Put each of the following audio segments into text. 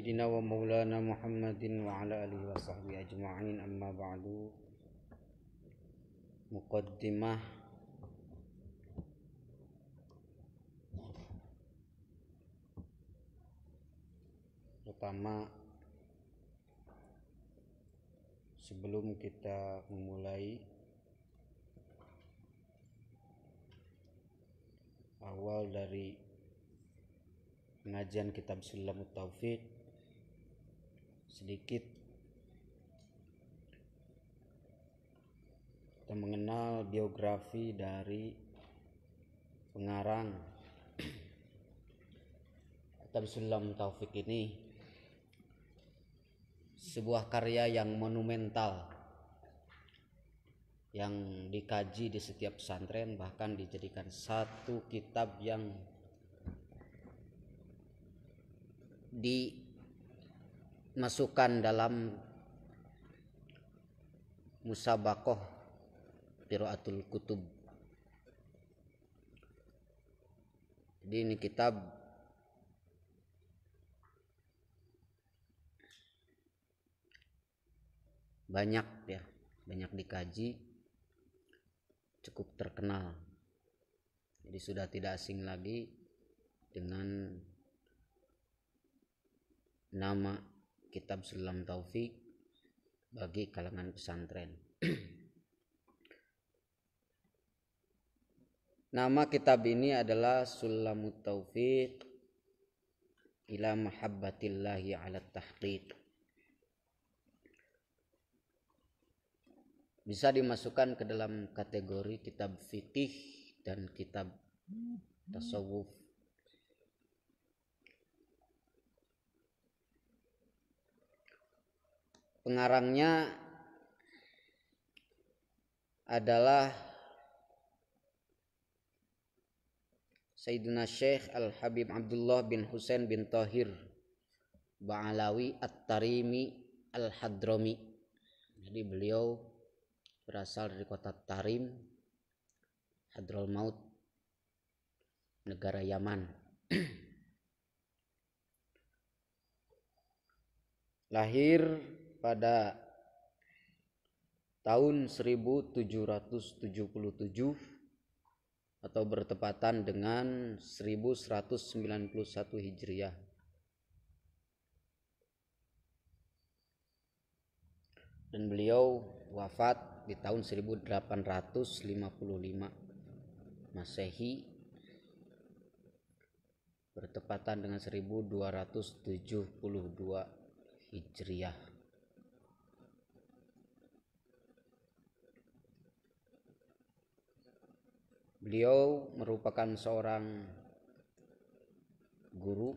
سيدنا ومولانا محمد وعلى آله وصحبه أجمعين أما بعد مقدمة pertama sebelum kita memulai awal dari pengajian kitab Sulamut Taufik sedikit kita mengenal biografi dari pengarang kitab Sulam Taufik ini sebuah karya yang monumental yang dikaji di setiap pesantren bahkan dijadikan satu kitab yang di masukan dalam musabakoh qiraatul kutub jadi ini kitab banyak ya banyak dikaji cukup terkenal jadi sudah tidak asing lagi dengan nama kitab Sulam Taufik bagi kalangan pesantren. Nama kitab ini adalah Sulamut Taufik ila mahabbatillahi ala tahqiq. Bisa dimasukkan ke dalam kategori kitab fikih dan kitab tasawuf pengarangnya adalah Sayyidina Syekh Al-Habib Abdullah bin Husain bin Tahir Ba'alawi At-Tarimi Al-Hadrami jadi beliau berasal dari kota Tarim Hadrol Maut negara Yaman lahir pada tahun 1777 atau bertepatan dengan 1191 Hijriah. Dan beliau wafat di tahun 1855 Masehi bertepatan dengan 1272 Hijriah. Beliau merupakan seorang guru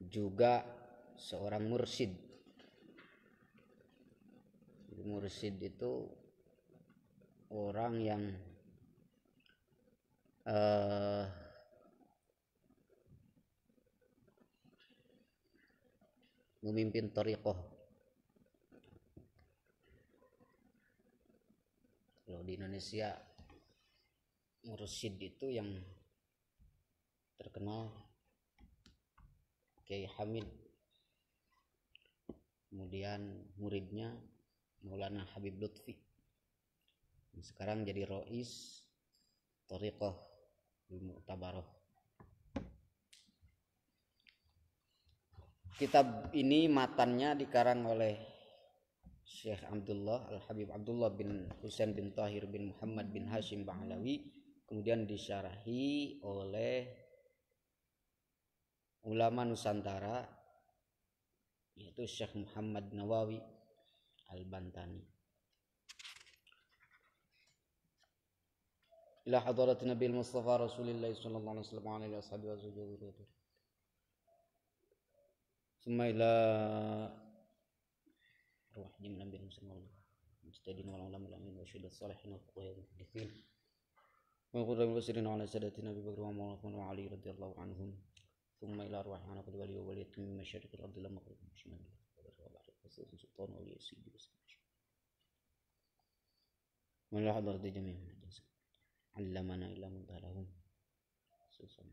juga seorang mursid. Mursid itu orang yang uh, memimpin torikoh kalau di Indonesia mursyid itu yang terkenal Kiai Hamid kemudian muridnya Maulana Habib Lutfi sekarang jadi Rois Tariqah Mu'tabaroh kitab ini matannya dikarang oleh Syekh Abdullah Al Habib Abdullah bin Husain bin Tahir bin Muhammad bin Hashim Banglawi kemudian disyarahi oleh ulama Nusantara yaitu Syekh Muhammad Nawawi Al-Bantani. إلى حضرة النبي المصطفى رسول الله صلى الله عليه وسلم وعلى آله وصحبه وزوجه ثم إلى روح والعلماء والشهداء الصالحين ويقول رب المبصرين على سادتنا ابي بكر وعمر وعثمان وعلي رضي الله عنهم ثم الى ارواح انا قد ولي ووليت من مشارق الارض لما قلت من شمال الارض وبعد قصه سلطان ولي سيدي وسيدي من لا حضر جميع من الجنس علمنا الا من دارهم صلى الله عليه وسلم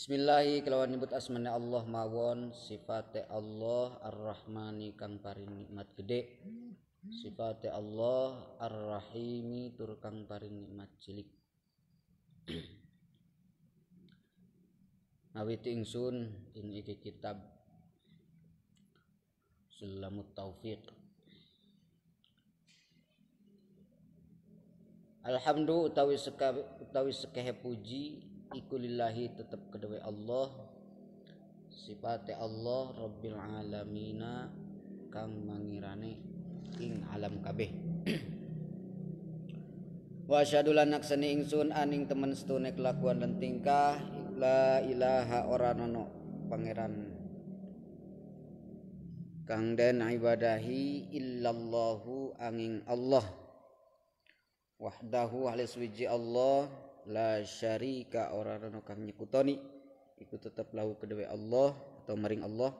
Bismillahi kelawan nyebut asmane Allah mawon sifate Allah Ar-Rahmani kang paring nikmat gede sifate Allah Ar-Rahimi tur kang paring nikmat cilik Awiti ingsun ing iki kitab Sulamut Taufiq Alhamdulillah utawi sekeh utawi puji iku lillahi tetap kedua Allah sifate Allah Rabbil alamina kang mangirane ing alam kabeh wa asyhadu lan seni ingsun aning temen setune kelakuan dan tingkah la ilaha ora nono pangeran kang den ibadahi illallahu angin Allah wahdahu ahli suwiji Allah la syarika ora ana kang nyekutoni iku tetep lahu kedewe Allah atau maring Allah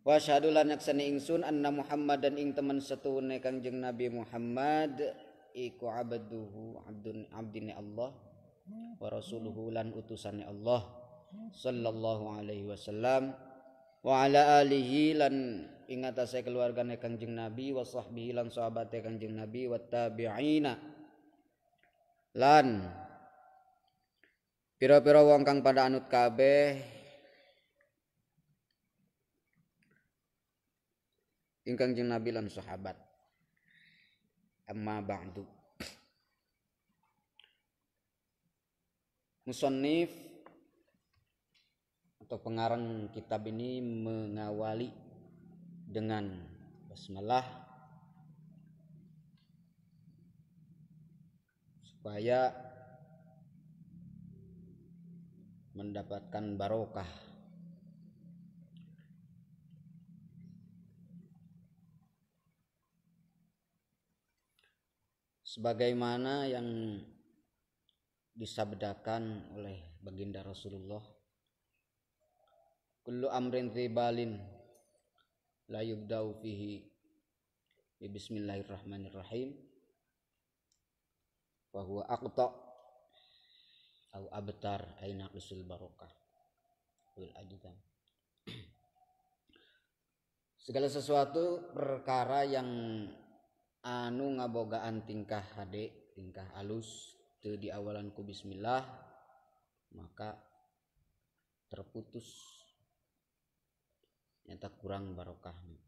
wa syahadu lan naksani ingsun anna Muhammad dan ing teman setune jeng Nabi Muhammad iku abduhu abdun abdine Allah wa rasuluhu lan utusane Allah sallallahu alaihi wasallam wa ala alihi lan ingatase keluargane Kangjeng Nabi wa sahbihi lan sahabate Kangjeng Nabi wa tabi'ina lan Piro-piro wong kang pada anut kabeh ingkang jeng Nabi lan sahabat. Amma ba'du. Musonif atau pengarang kitab ini mengawali dengan basmalah supaya mendapatkan barokah sebagaimana yang disabdakan oleh baginda Rasulullah kullu amrin ribalin la yubda'u fihi bismillahirrahmanirrahim bahwa aku aqta' au abtar ay naqisul barokah wil ajdam segala sesuatu perkara yang anu ngabogaan tingkah hade tingkah alus di diawalanku bismillah maka terputus nyata kurang barokahnya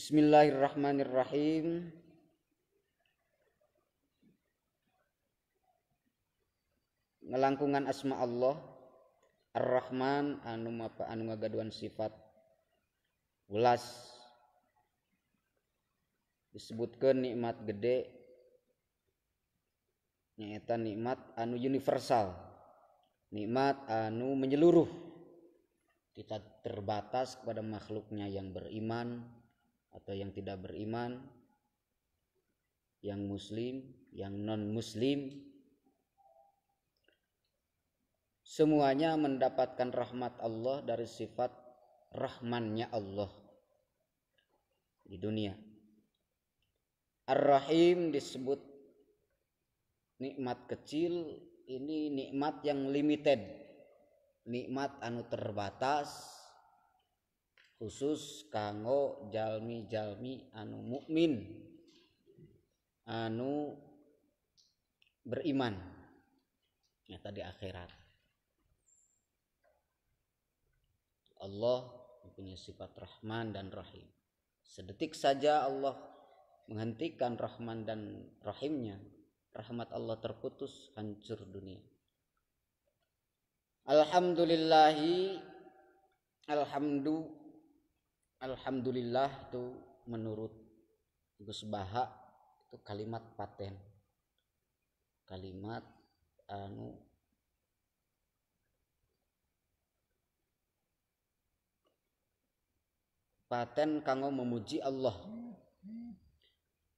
Bismillahirrahmanirrahim. Ngelangkungan asma Allah Ar-Rahman anu apa anu ngagaduan sifat ulas disebutkan nikmat gede nyata nikmat anu universal nikmat anu menyeluruh kita terbatas kepada makhluknya yang beriman atau yang tidak beriman, yang muslim, yang non-muslim, semuanya mendapatkan rahmat Allah dari sifat rahmannya Allah di dunia. Ar-Rahim disebut nikmat kecil, ini nikmat yang limited, nikmat anu terbatas, khusus kanggo jalmi-jalmi anu mukmin anu beriman nyata di akhirat Allah mempunyai sifat Rahman dan Rahim sedetik saja Allah menghentikan Rahman dan Rahimnya rahmat Allah terputus hancur dunia Alhamdulillahi Alhamdulillah alhamdulillah itu menurut Gus Baha itu kalimat paten kalimat anu paten kanggo memuji Allah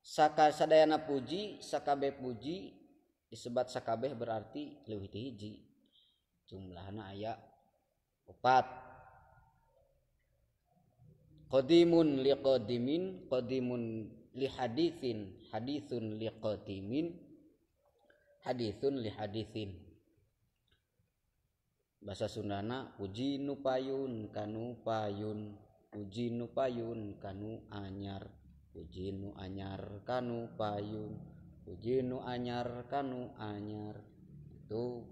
saka sadayana puji sakabe puji disebat sakabeh berarti lewiti hiji jumlahnya ayat opat Qadimun liqadimin Qadimun lihadithin Hadithun liqadimin Hadithun lihadithin Bahasa Sundana Uji nupayun kanu payun Uji nupayun kanu anyar Uji nu anyar kanu payun Uji nu anyar kanu anyar Itu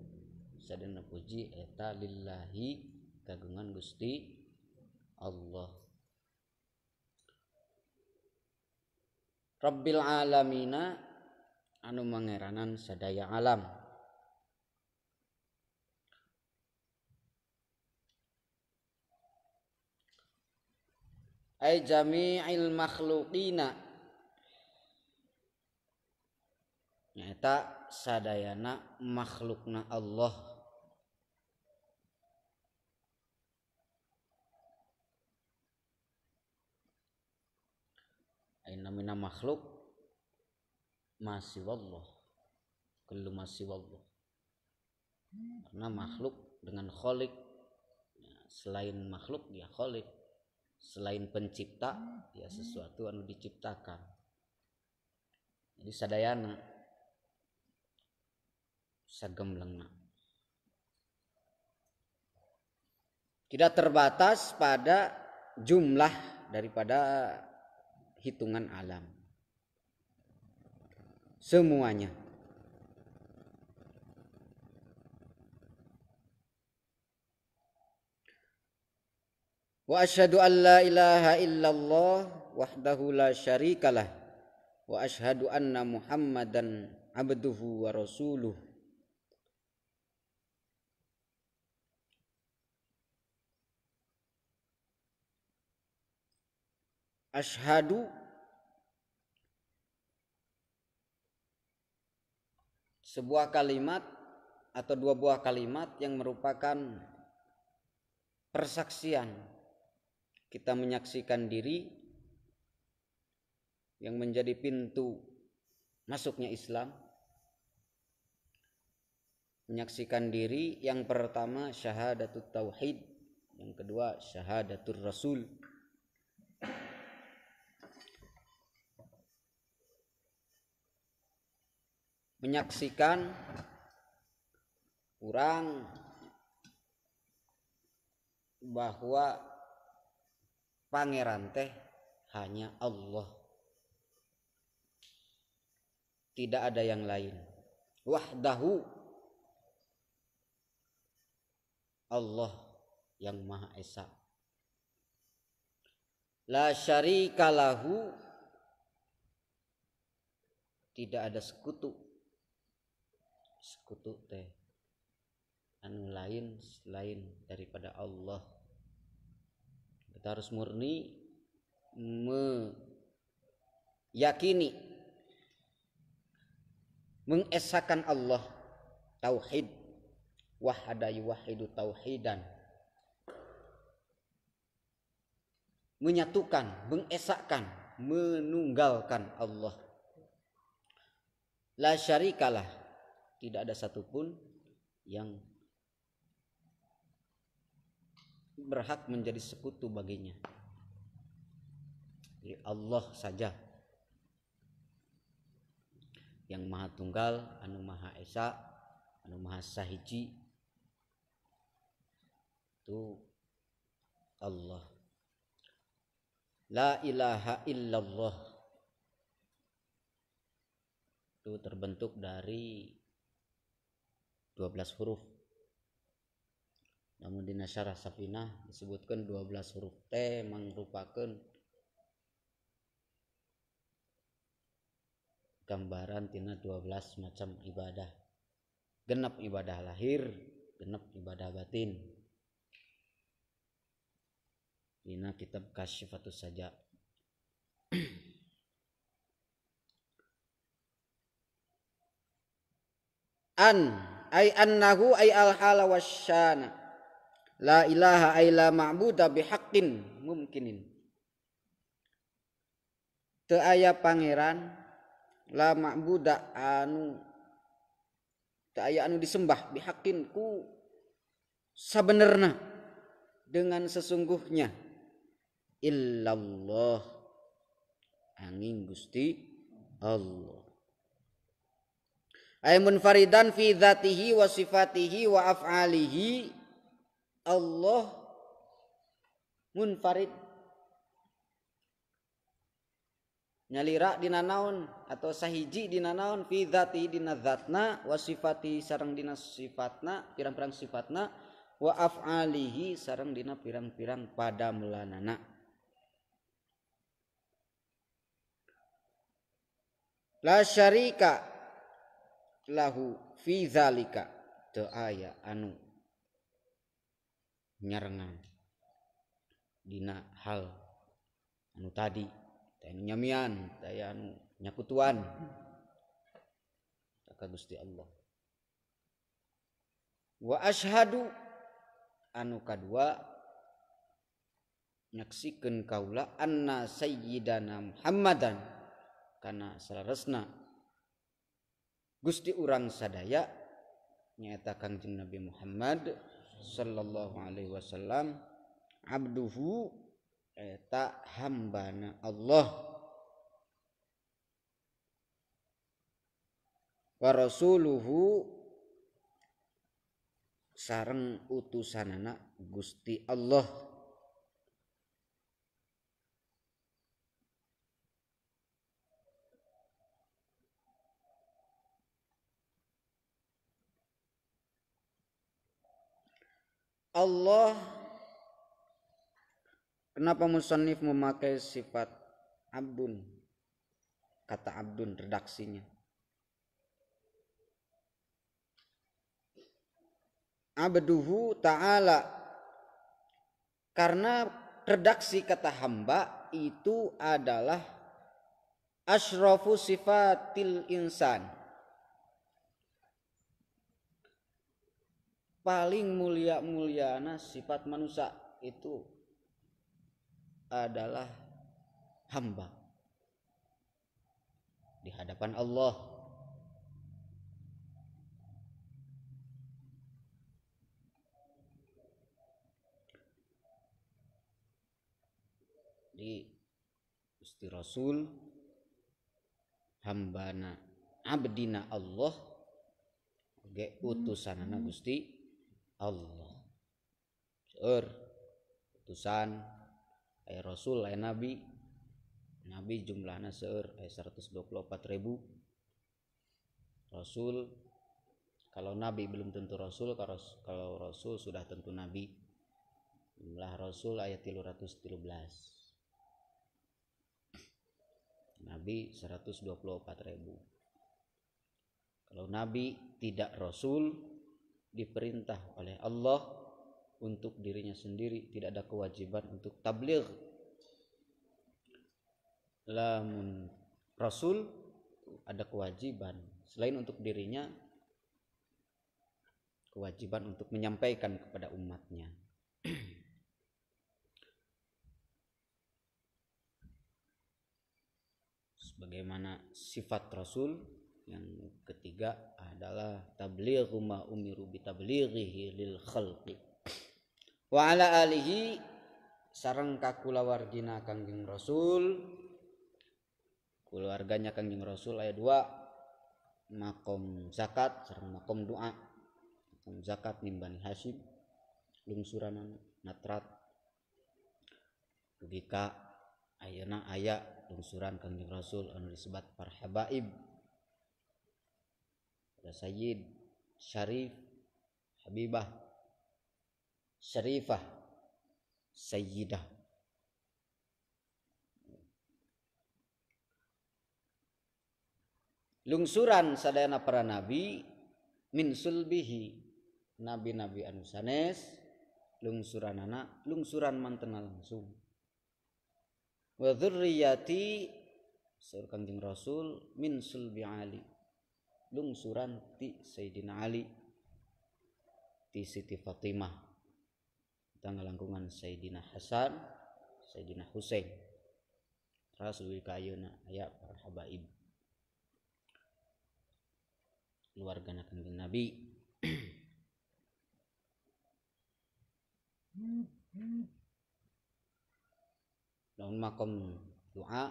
sedena puji eta lillahi kagungan Gusti Allah Rabbil alamina anu mangeranan sadaya alam. Ai jami'il makhluqina nyata sadayana makhlukna Allah namina makhluk masih wallah kellu masih wallah karena makhluk dengan kholik ya, selain makhluk ya kholik selain pencipta ya sesuatu yang diciptakan jadi sadayana sagem lengna tidak terbatas pada jumlah daripada hitungan alam. Semuanya. Wa asyhadu an la ilaha illallah wahdahu la syarikalah wa asyhadu anna Muhammadan abduhu wa rasuluh Ashadu sebuah kalimat atau dua buah kalimat yang merupakan persaksian kita menyaksikan diri yang menjadi pintu masuknya Islam menyaksikan diri yang pertama syahadatul tauhid yang kedua syahadatul rasul menyaksikan orang bahwa pangeran teh hanya Allah tidak ada yang lain wahdahu Allah yang maha esa la syarikalahu tidak ada sekutu sekutu teh anu lain selain daripada Allah kita harus murni meyakini mengesahkan Allah tauhid wahada yuwahidu tauhidan menyatukan mengesahkan menunggalkan Allah la syarikalah tidak ada satupun yang berhak menjadi sekutu baginya. Jadi Allah saja yang Maha Tunggal, Anu Maha Esa, Anu Maha Sahiji. Itu Allah. La ilaha illallah. Itu terbentuk dari 12 huruf namun di nasyarah safinah disebutkan 12 huruf T merupakan gambaran tina 12 macam ibadah genap ibadah lahir genap ibadah batin tina kitab kasyifatus saja an ay annahu ay al hala wasyana la ilaha ay la ma'buda bihaqqin mumkinin te aya pangeran la ma'buda anu te aya anu disembah bihaqqin ku sabenerna dengan sesungguhnya illallah angin Gusti Allah ay munfaridan fi dzatihi wa sifatihi wa af'alihi Allah munfarid nyalira dina naon atau sahiji dina naon fi dzati dina dzatna wa sifati sareng dina sifatna pirang-pirang sifatna wa af'alihi sareng dina pirang-pirang padamelanana la syarika lahu fi zalika doaya anu nyarengan dina hal anu tadi anu nyamian teh anu nyakutuan ka Gusti Allah wa asyhadu anu kadua nyaksikeun kaula anna sayyidana Muhammadan karena saleresna Gusti uran sadaya nyatakanti Nabi Muhammad Shallallahu Alaihi Wasallam Abdul hamba Allahulhusre utusan anak Gusti Allah Allah kenapa musannif memakai sifat abdun kata abdun redaksinya abduhu ta'ala karena redaksi kata hamba itu adalah asrofu sifatil insan paling mulia-muliana sifat manusia itu adalah hamba di hadapan Allah. Di Gusti Rasul hambana abdina Allah ge utusanana Gusti Allah Seur utusan ay rasul ay nabi nabi jumlahnya seur ay 124 ribu rasul kalau nabi belum tentu rasul kalau kalau rasul sudah tentu nabi jumlah rasul ayat 313 nabi 124 ribu kalau nabi tidak rasul diperintah oleh Allah untuk dirinya sendiri tidak ada kewajiban untuk tabligh lamun rasul ada kewajiban selain untuk dirinya kewajiban untuk menyampaikan kepada umatnya sebagaimana sifat rasul yang ketiga adalah tabligh ma umiru bi tablighihi lil khalqi wa ala alihi sareng kakulawargina Kangjeng Rasul keluarganya Kangjeng Rasul ayat 2 makom zakat sareng makom doa makom zakat nimbani hasib lungsuranan natrat logika ayana aya lungsuran Kangjeng Rasul anu disebut para ada Sayyid Syarif Habibah Syarifah Sayyidah lungsuran sadayana para nabi min sulbihi nabi-nabi anu sanes lungsuran anak lungsuran mantena langsung wa dzurriyyati Kanjeng Rasul min sulbi Ali lungsuran ti Sayyidina Ali ti Siti Fatimah tanggal langkungan Sayyidina Hasan Sayyidina Husain rasul kayuna ayah para habaib keluarga na kanjeng Nabi Namun makom doa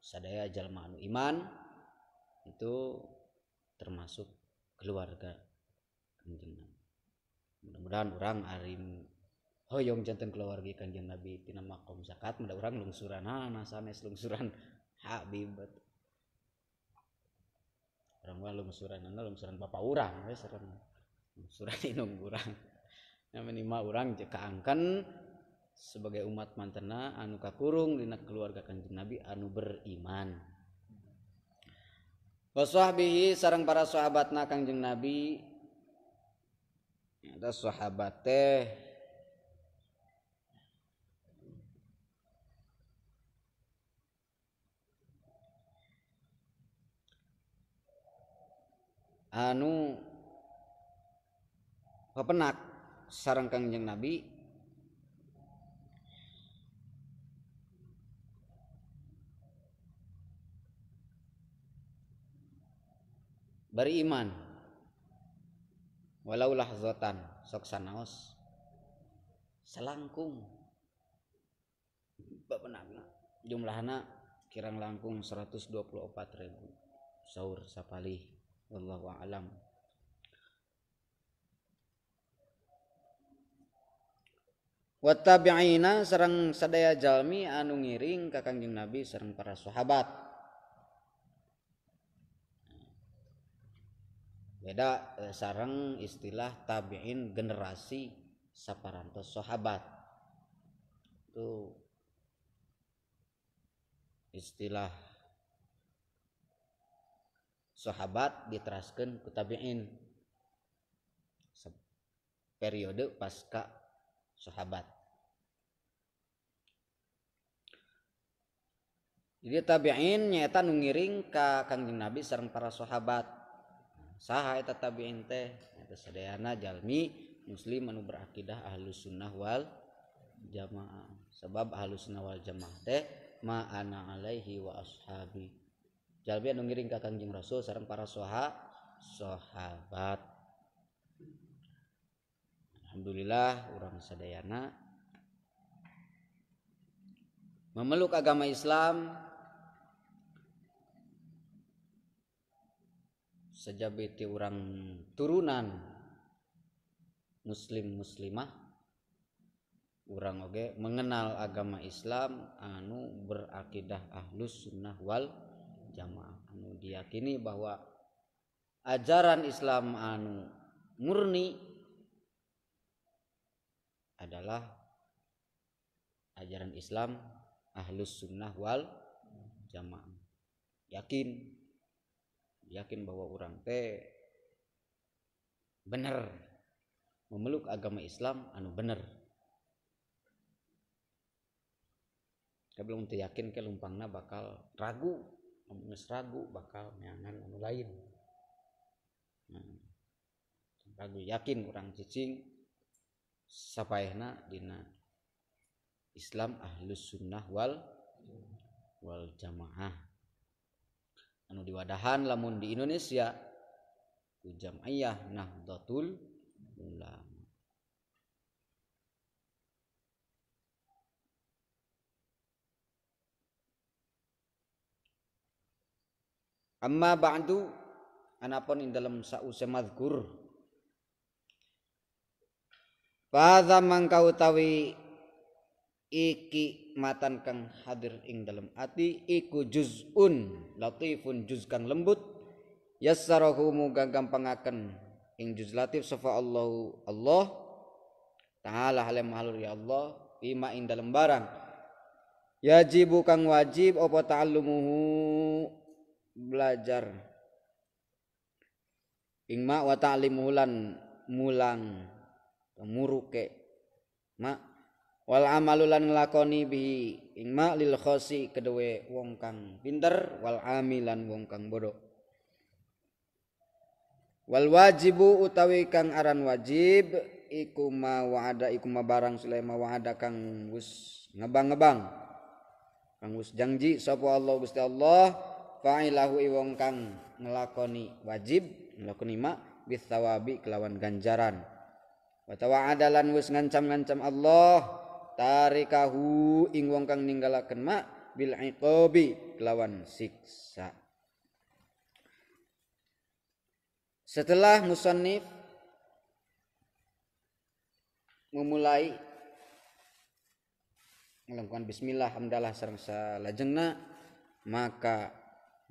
sadaya jalma anu iman itu termasuk keluarga kanjeng Nabi mudah-mudahan orang arim hoyong jantan keluarga kanjeng Nabi tina makom zakat mudah orang lungsuran ha sanes lungsuran habib orang mah lungsuran hana lungsuran bapak orang saya serem lungsuran inung urang yang minimal urang jika angkan sebagai umat mantena anu kakurung dina keluarga kanjeng Nabi anu beriman wasahbihi sarang para sahabat sahabatna kangjeng nabi ya, ada sahabat teh anu pepenak sarang kangjeng nabi beriman walau lahzatan sok sanaos selangkung babenakna jumlahna kirang langkung 124 ribu sahur sapali wallahu alam Wattabi'ina sarang sadaya jalmi anu ngiring ka Kanjeng Nabi sareng para sahabat beda eh, sarang istilah tabiin generasi saparantos sahabat itu istilah sahabat diteraskan ke tabiin periode pasca sahabat jadi tabiin nyata nungiring ke kangjeng nabi sarang para sahabat saha eta tabiin teh eta sadayana jalmi muslim anu berakidah ahlus sunnah wal jamaah sebab ahlus sunnah wal jamaah teh ma ana alaihi wa ashabi jalmi anu ngiring ka kangjeng rasul sareng para soha sahabat alhamdulillah urang sadayana memeluk agama Islam ti orang turunan muslim muslimah orang oge mengenal agama Islam anu berakidah ahlus sunnah wal jamaah anu diyakini bahwa ajaran Islam anu murni adalah ajaran Islam ahlus sunnah wal jamaah yakin yakin bahwa orang T bener memeluk agama Islam anu bener belum yakin ke lumpangna bakal ragu Amunis ragu bakal nyangan anu lain hmm. ragu yakin orang cicing sapaehna dina Islam ahlus sunnah wal wal jamaah anu diwadahan lamun di Indonesia ku jam'iyah Nahdlatul Ulama Amma ba'du anapun ing dalam sause fa Fadza mangkau tawi iki hikmatan kang hadir ing dalam hati iku juzun latifun juz kang lembut yassarahu muga gampangaken ing juz latif sofa Allah Allah taala hale mahalur ya Allah bima ing dalam barang yajibu kang wajib apa ta'allumuhu belajar ing ma wa mulang muruke mak wal amalulan nglakoni bihi ing ma lil khosi kedewe wong kang pinter wal amilan wong kang bodoh wal wajibu utawi kang aran wajib iku ma wa'ada iku ma barang sulema wa'ada kang wis ngebang-ngebang kang wis janji sapa Allah Gusti Allah fa'ilahu wong kang nglakoni wajib nglakoni ma bis kelawan ganjaran wa adalan wis ngancam-ngancam Allah tarikahu ing wong kang ninggalaken mak bil iqabi kelawan siksa setelah musannif memulai melakukan bismillah hamdalah sareng salajengna maka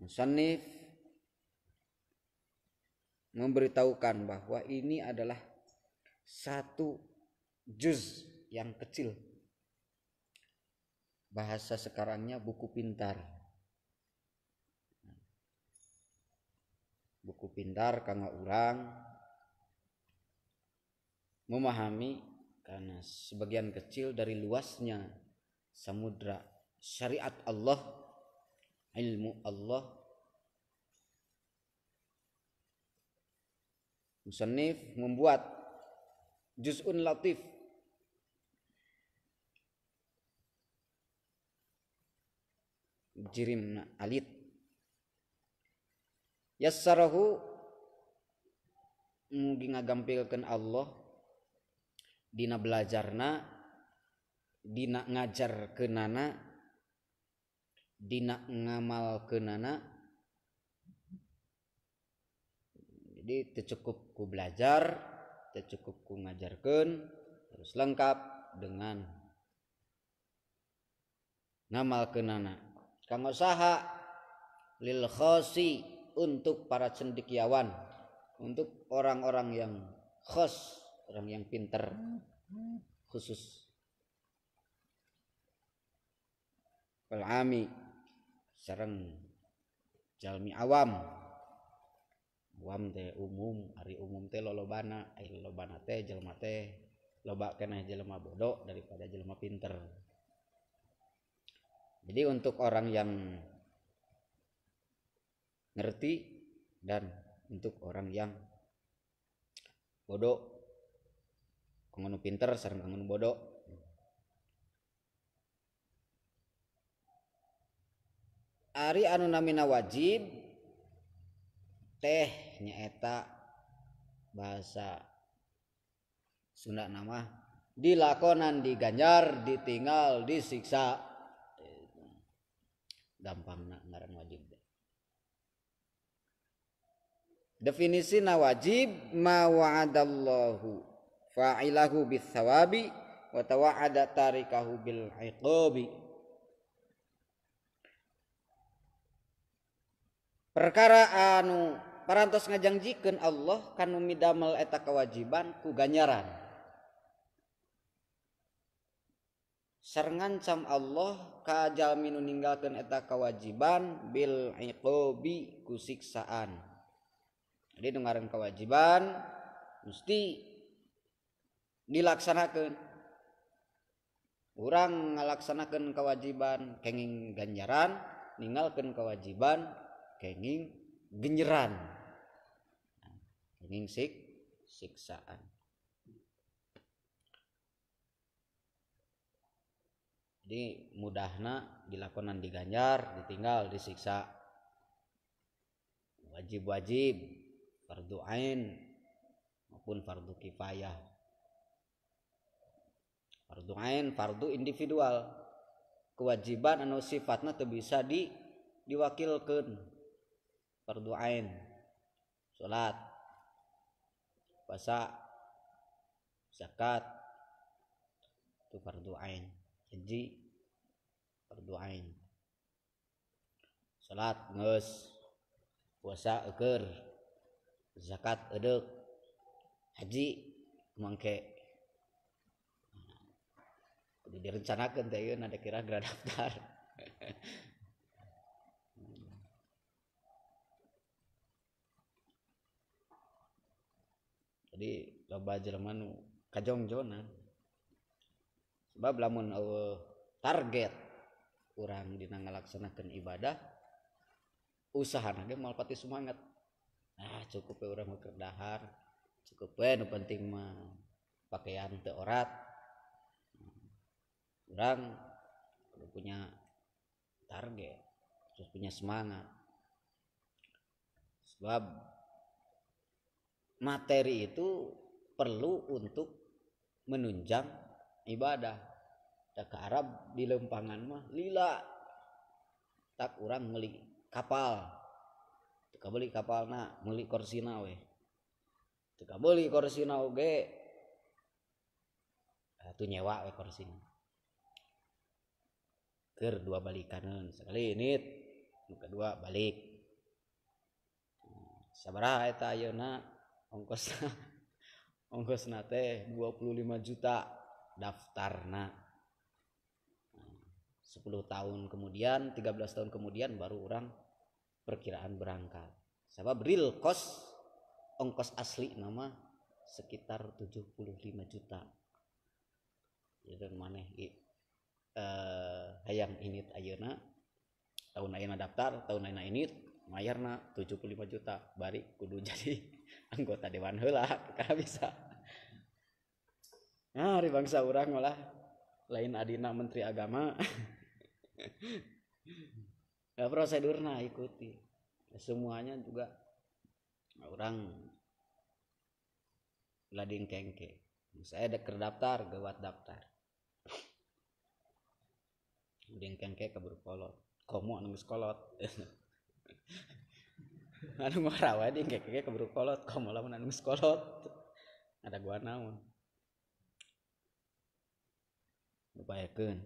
musannif memberitahukan bahwa ini adalah satu juz yang kecil bahasa sekarangnya buku pintar buku pintar karena orang memahami karena sebagian kecil dari luasnya samudra syariat Allah ilmu Allah Musannif membuat juz'un latif jirim alit yassarahu mugi ngagampilkan Allah dina belajarna dina ngajar kenana dina ngamal kenana jadi tercukup ku belajar tercukup ku ngajarkan terus lengkap dengan ngamal kenana kang usaha lil khosi untuk para cendekiawan untuk orang-orang yang khos orang yang pinter khusus pelami, sereng, jalmi awam awam teh umum hari umum teh lolobana eh lolobana teh jelma teh loba kena jelma bodoh daripada jelma pinter jadi untuk orang yang ngerti dan untuk orang yang bodoh kanggo pinter sering kanggo bodoh Ari anu namina wajib teh nyeta bahasa Sunda nama dilakonan diganjar ditinggal disiksa gampang nak ngaran wajib Definisi na wajib ma wa'adallahu fa'ilahu bis thawabi wa tawa'ada tarikahu bil iqabi. Perkara anu parantos ngajangjikan Allah kan memidamel eta kewajiban ku ganjaran. ngancam Allah kajal minu meninggalkan eta kewajiban Bilbiku siksaan Jadi ngarang kewajiban Gusti dilaksanakan orang ngalaksanakan kewajibankenging ganjaran ningkan kewajibankenging geran siksaan. jadi mudahna dilakonan diganjar ditinggal disiksa wajib-wajib fardu ain maupun fardu kifayah fardu ain fardu individual kewajiban anu sifatnya tuh bisa di diwakilkan fardu ain salat puasa zakat itu fardu ain Haji, berdoain salat ngeus puasa eker zakat edek haji mangke jadi direncanakan teh ada kira gerak daftar jadi loba jelema kajong jona sebab lamun uh, target orang dinangalaksanakan ngalaksanakan ibadah usaha nage malpati semangat ah cukup ya orang mau dahar cukup ya nu penting mah pakaian teorat orang punya target terus punya semangat sebab materi itu perlu untuk menunjang ibadah Kak ke Arab di lempangan mah lila tak orang meli kapal teka beli kapal na meli korsina we teka beli korsina oge ah, Tuh nyewa we korsina ker dua balikan sekali ini kedua balik sabaraha eta ayeuna ongkosna ongkosna teh 25 juta daftarna 10 tahun kemudian 13 tahun kemudian baru orang perkiraan berangkat sebab real cost ongkos asli nama sekitar 75 juta jadi ya, mana eh, hayang ini ayana tahun ayana daftar tahun ayana ini mayarna 75 juta bari kudu jadi anggota dewan heula karena bisa nah di bangsa orang malah lain adina menteri agama nah, prosedurnya ikuti semuanya juga nah, orang lading kengke saya ada daftar gawat daftar lading kengke kabur kolot komo nunggu kolot anu marawa ding kengke kabur kolot komo lamun anu kolot ada gua ya upayakeun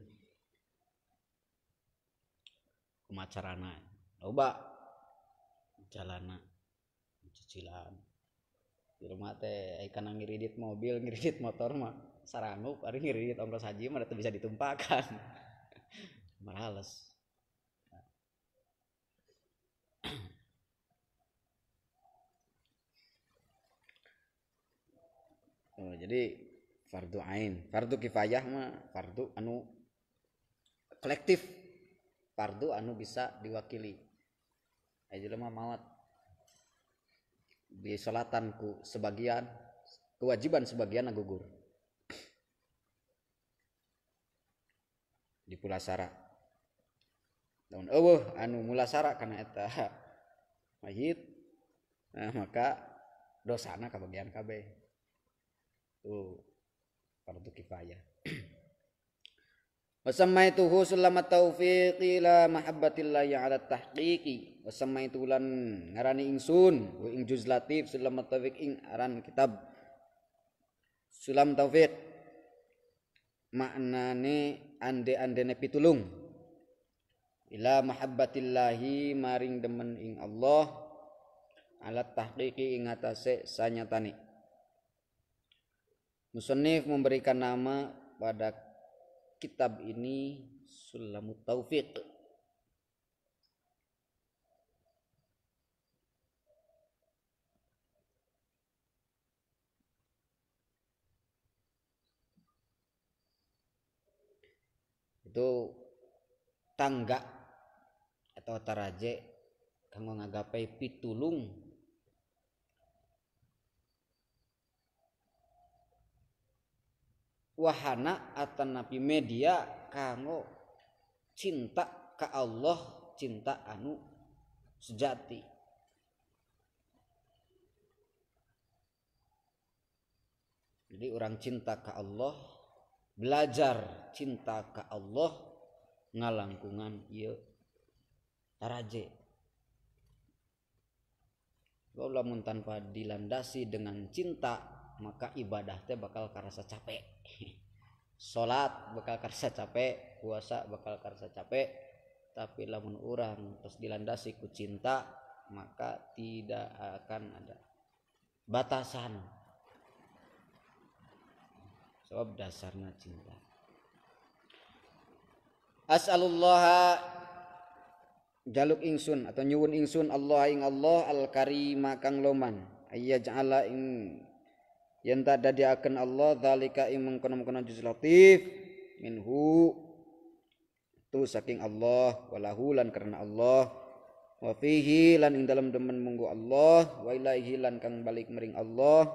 kumacarana loba jalana cicilan di rumah teh ikan ngiridit mobil ngiridit motor mah saranguk hari ngiridit ongkos haji mah bisa ditumpahkan, males Oh, jadi fardu ain fardu kifayah mah fardu anu kolektif pardu anu bisa diwakili aja lemah mawat di salatanku sebagian kewajiban sebagian gugur di pulasara daun Oh, anu mulasara karena eta mayit nah maka dosana kebagian kabeh tuh pardu kifayah Wasamaituhu sulamat taufiqi la mahabbatillah ya ala tahqiqi. Wasamaituhu lan ngarani ingsun wa ing juz latif sulamat taufiq ing aran kitab. Sulam taufiq maknane ande-andene pitulung. Ila mahabbatillahi maring demen ing Allah ala tahqiqi ing atase sanyatani. Musannif memberikan nama pada kitab ini Sulamut Taufik itu tangga atau taraje kanggo ngagapai pitulung wahana atau nabi media kanggo cinta ke Allah cinta anu sejati jadi orang cinta ke Allah belajar cinta ke Allah ngalangkungan iya taraje lamun tanpa dilandasi dengan cinta maka ibadah teh bakal karasa capek salat bakal karasa capek puasa bakal karasa capek tapi lamun orang terus dilandasi ku cinta maka tidak akan ada batasan sebab dasarnya cinta as'alullah jaluk ingsun atau nyuwun ingsun Allah ing Allah al karima kang loman ayya ja'ala ing yang tak akan Allah zalika ing mengkono-mengkono juz latif minhu tu saking Allah walahu lan karena Allah wa fihi lan ing dalam demen munggu Allah wa ilaihi lan kang balik mering Allah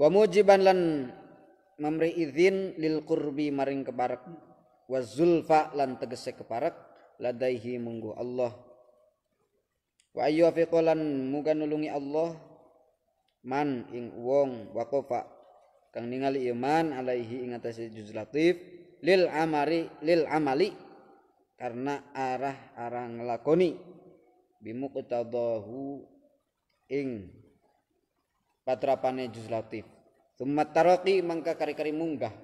wa mujiban lan memberi izin lil qurbi maring keparek wa zulfa lan tegese keparek ladaihi munggu Allah wa ayyufiqolan muga nulungi Allah man ing wong wakofa kang ningali iman alaihi ing atas juz latif lil amari lil amali karena arah arah ngelakoni bimuqtadahu ing patrapane juz latif summa taraqi mangka kari-kari munggah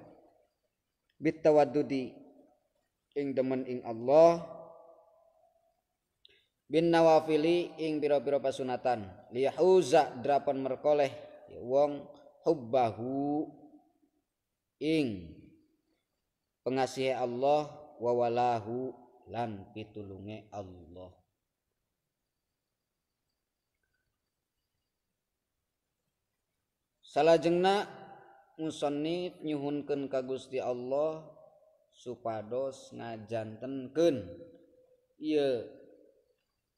bitawaddudi ing demen ing Allah bin nawafili ing piro-piro pasunatan liyahuza drapan merkoleh ya wong hubbahu ing pengasihi Allah wawalahu lan pitulunge Allah Salajengna musannif nyuhunkeun ka Gusti Allah supados ngajantenkeun ieu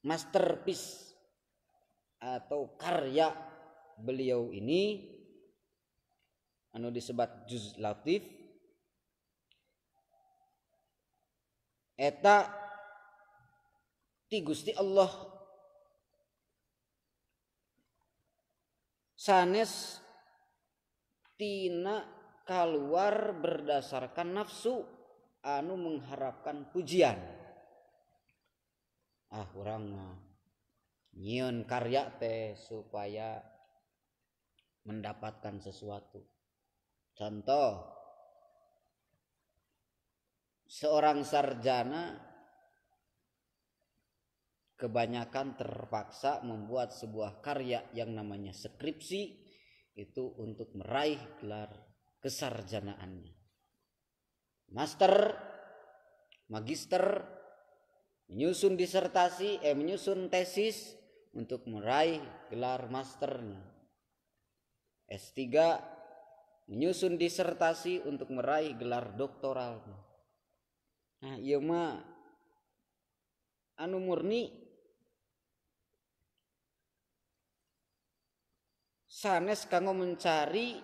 masterpiece atau karya beliau ini anu disebut juz latif eta ti Gusti Allah sanes tina keluar berdasarkan nafsu anu mengharapkan pujian ah orang mah karya teh supaya mendapatkan sesuatu contoh seorang sarjana kebanyakan terpaksa membuat sebuah karya yang namanya skripsi itu untuk meraih gelar kesarjanaannya master magister menyusun disertasi, eh menyusun tesis untuk meraih gelar masternya. S3 menyusun disertasi untuk meraih gelar doktoralnya. Nah, iya mah anu murni sanes kanggo mencari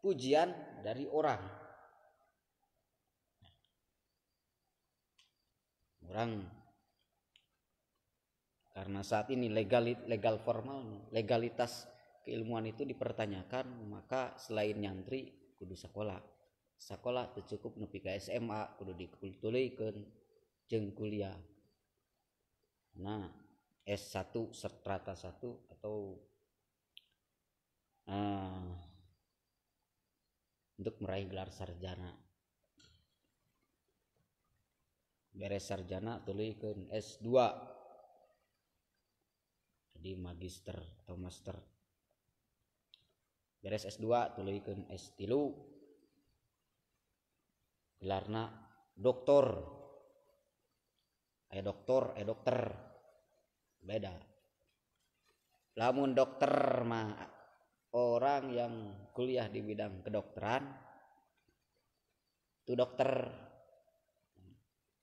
pujian dari orang. orang karena saat ini legal legal formal legalitas keilmuan itu dipertanyakan maka selain nyantri kudu sekolah sekolah cukup nepi ke SMA kudu dikultulikeun jeng kuliah nah S1 strata 1 atau uh, untuk meraih gelar sarjana beres sarjana ke S2 jadi magister atau master beres S2 ke S3 gelarna doktor ayah doktor eh dokter beda lamun dokter mah orang yang kuliah di bidang kedokteran itu dokter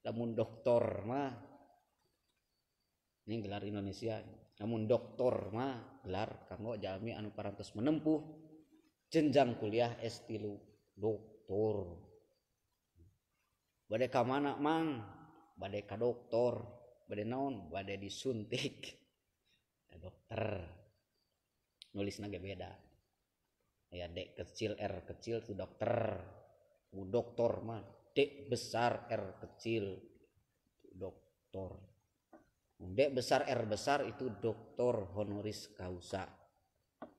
namun doktor mah ini gelar Indonesia namun doktor mah gelar kanggo jami anu parantos menempuh jenjang kuliah S3 doktor badai ka mana mang badai ka doktor badai naon badai disuntik ya, dokter nulis naga beda ya dek kecil R kecil tuh dokter bu doktor mah D besar R kecil doktor D besar R besar itu doktor honoris causa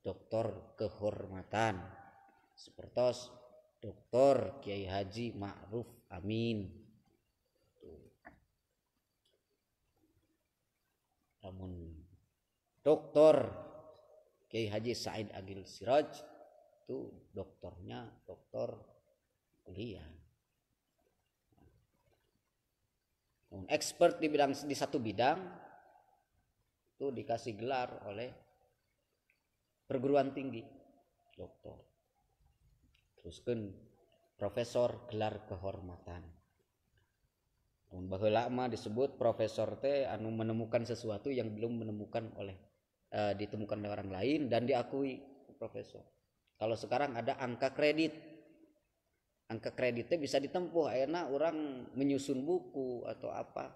doktor kehormatan sepertos doktor Kiai Haji Ma'ruf Amin namun doktor Kiai Haji Said Agil Siraj itu doktornya doktor kuliah expert di bidang di satu bidang itu dikasih gelar oleh perguruan tinggi doktor teruskan profesor gelar kehormatan bahwa lama disebut profesor T anu menemukan sesuatu yang belum menemukan oleh e, ditemukan oleh orang lain dan diakui profesor kalau sekarang ada angka kredit angka kreditnya bisa ditempuh akhirnya orang menyusun buku atau apa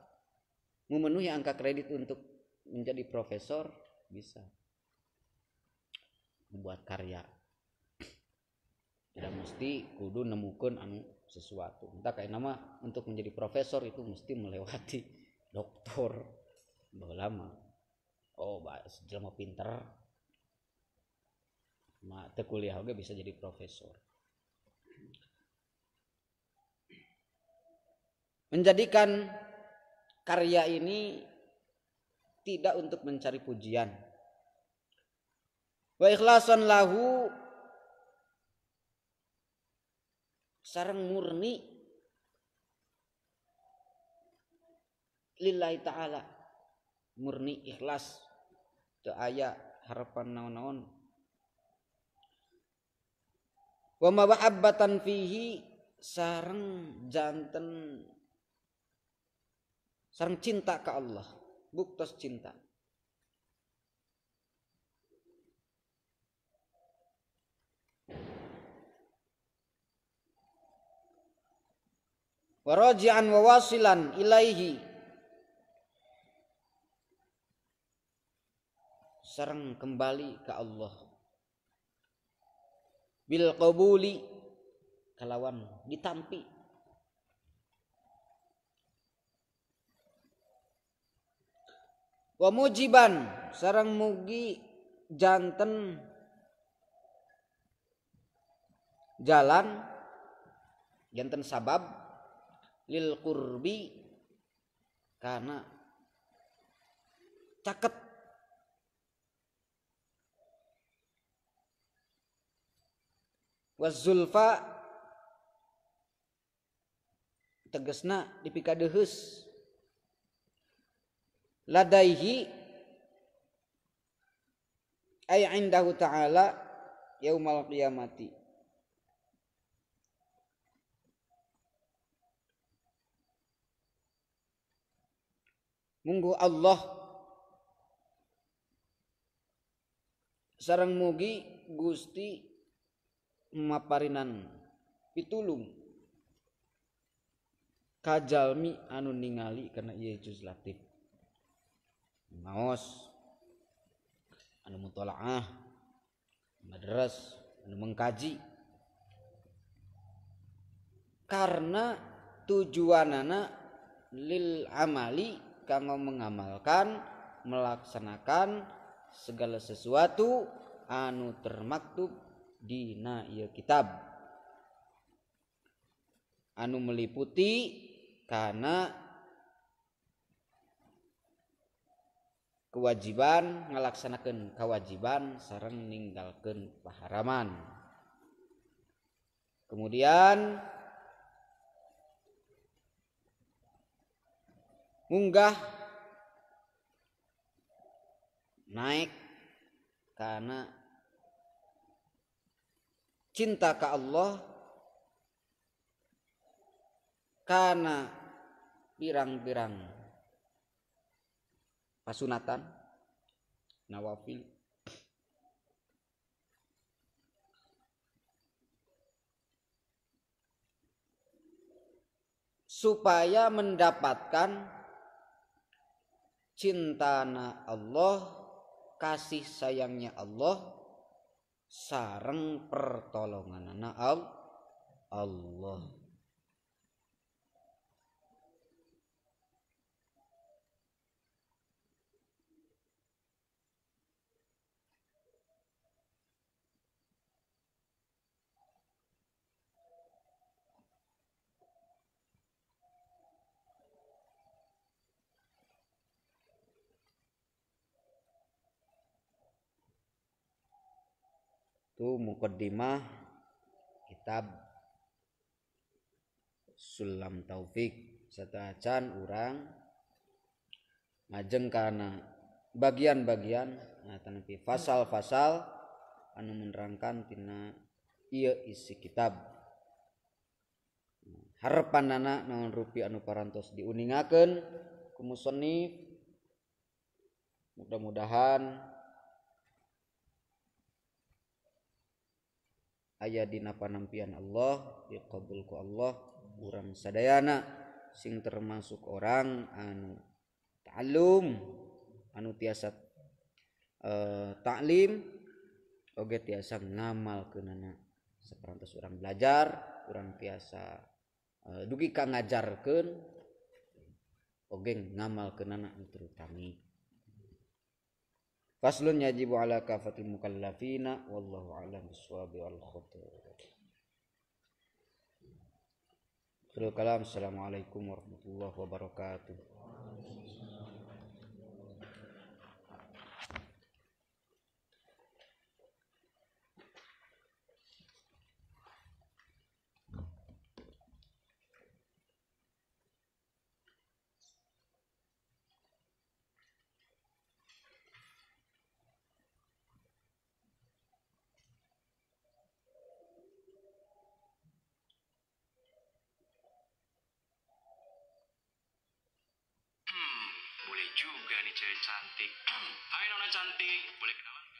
memenuhi angka kredit untuk menjadi profesor bisa membuat karya tidak mesti kudu nemukan anu sesuatu entah kayak nama untuk menjadi profesor itu mesti melewati doktor berlama lama oh bahas mau pinter mak kuliah oke bisa jadi profesor menjadikan karya ini tidak untuk mencari pujian wa ikhlasan lahu sarang murni lillahi ta'ala murni ikhlas itu ayat harapan naon-naon wa maba'abbatan fihi sarang jantan sarang cinta ke Allah. Buktos cinta. Warajian wawasilan ilaihi. Serang kembali ke Allah. Bil kalawan ditampi wa mujiban sarang mugi janten jalan janten sabab lil kurbi karena caket wazulfa tegesna dipikadehus ladaihi ay indahu ta'ala yaumal qiyamati Munggu Allah sarang mugi Gusti maparinan pitulung kajalmi anu ningali karena ia juz latif maos anu mutolaah madras anu mengkaji karena tujuan anak lil amali kamu mengamalkan melaksanakan segala sesuatu anu termaktub di ieu kitab anu meliputi karena kewajiban melaksanakan kewajiban sarang meninggalkan paharaman kemudian munggah naik karena cinta ke Allah karena pirang-pirang Pasunatan nawafil supaya mendapatkan cintana Allah, kasih sayangnya Allah, sarang pertolongan Allah. itu mukaddimah kitab Sulam Taufik satu acan orang ngajeng karena bagian-bagian nah tapi fasal-fasal anu menerangkan tina iya isi kitab harapan anak non rupi anu parantos diuningaken kumusonif mudah-mudahan dina panampian Allah diqbulku Allah buram saddayana sing termasuk orang anu kallum anu tiasa eh, taklim ogeasa ngamalkenana sepertas orang belajar kurang biasa eh, dugi Ka ngajarken Ogeng ngamal kenanaan teruta Faslun yajibu ala kafatil mukallafina wallahu a'lam biswabi wal khatir. Kalam Assalamualaikum warahmatullahi wabarakatuh. cewek cantik. Hai Nona cantik, boleh kenalan?